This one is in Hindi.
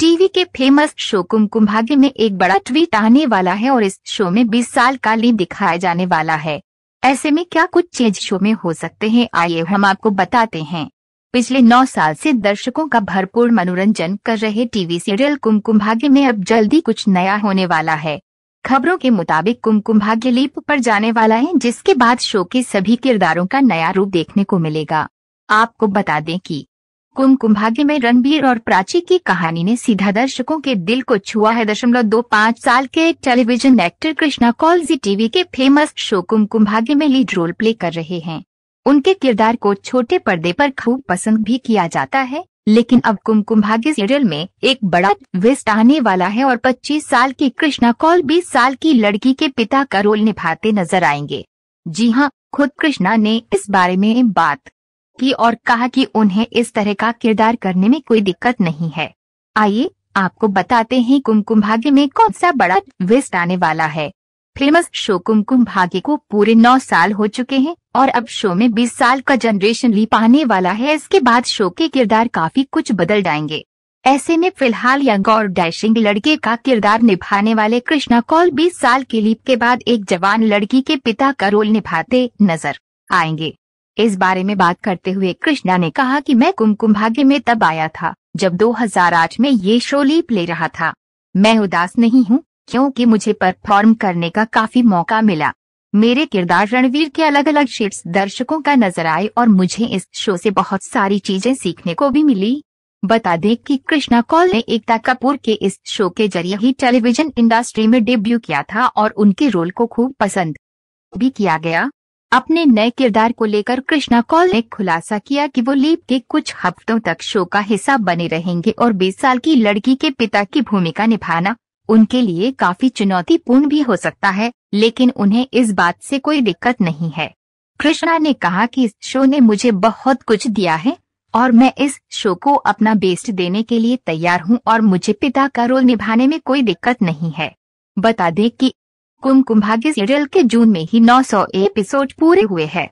टीवी के फेमस शो कुमकुम भाग्य में एक बड़ा ट्वीट आने वाला है और इस शो में 20 साल का लीन दिखाया जाने वाला है ऐसे में क्या कुछ चेंज शो में हो सकते हैं आइए हम आपको बताते हैं पिछले नौ साल से दर्शकों का भरपूर मनोरंजन कर रहे टीवी सीरियल कुमकुम भाग्य में अब जल्दी कुछ नया होने वाला है खबरों के मुताबिक कुमकुम भाग्य लीप पर जाने वाला है जिसके बाद शो के सभी किरदारों का नया रूप देखने को मिलेगा आपको बता दें कि कुमकुम्भाग्य में रणबीर और प्राची की कहानी ने सीधा दर्शकों के दिल को छुआ है दशमलव दो पाँच साल के television actor Krishna Kaul Zee TV के फेमस शो कुमकुम्भाग्य में लीड रोल प्ले कर रहे हैं उनके किरदार को छोटे पर्दे पर खूब पसंद भी किया जाता है लेकिन अब कुमकुम्भाग्य सीरियल में एक बड़ा ट्विस्ट आने वाला है और 25 साल की कृष्णा कौल 20 साल की लड़की के पिता का रोल निभाते नजर आएंगे जी हाँ खुद कृष्णा ने इस बारे में बात की और कहा कि उन्हें इस तरह का किरदार करने में कोई दिक्कत नहीं है आइए आपको बताते हैं कुमकुम भाग्य में कौन सा बड़ा ट्विस्ट आने वाला है फेमस शो कुमकुम भाग्य को पूरे नौ साल हो चुके हैं और अब शो में बीस साल का जनरेशन लीप आने वाला है इसके बाद शो के किरदार काफी कुछ बदल जाएंगे ऐसे में फिलहाल यंग और डैशिंग लड़के का किरदार निभाने वाले कृष्णा कौल 20 साल की लीप के बाद एक जवान लड़की के पिता का रोल निभाते नजर आएंगे इस बारे में बात करते हुए कृष्णा ने कहा कि मैं कुमकुम भाग्य में तब आया था जब 2008 में ये शो लीप ले रहा था मैं उदास नहीं हूँ क्योंकि मुझे परफॉर्म करने का काफी मौका मिला मेरे किरदार रणवीर के अलग अलग शेड्स दर्शकों का नजर आए और मुझे इस शो से बहुत सारी चीजें सीखने को भी मिली बता दें कि कृष्णा कौल ने एकता कपूर के इस शो के जरिए ही टेलीविजन इंडस्ट्री में डेब्यू किया था और उनके रोल को खूब पसंद भी किया गया अपने नए किरदार को लेकर कृष्णा कॉल ने खुलासा किया कि वो लीप के कुछ हफ्तों तक शो का हिस्सा बने रहेंगे और 20 साल की लड़की के पिता की भूमिका निभाना उनके लिए काफी चुनौतीपूर्ण भी हो सकता है लेकिन उन्हें इस बात से कोई दिक्कत नहीं है कृष्णा ने कहा कि इस शो ने मुझे बहुत कुछ दिया है और मैं इस शो को अपना बेस्ट देने के लिए तैयार हूँ और मुझे पिता का रोल निभाने में कोई दिक्कत नहीं है बता दें कि कुमकुम भाग्य सीरियल के जून में ही 900 एपिसोड पूरे हुए हैं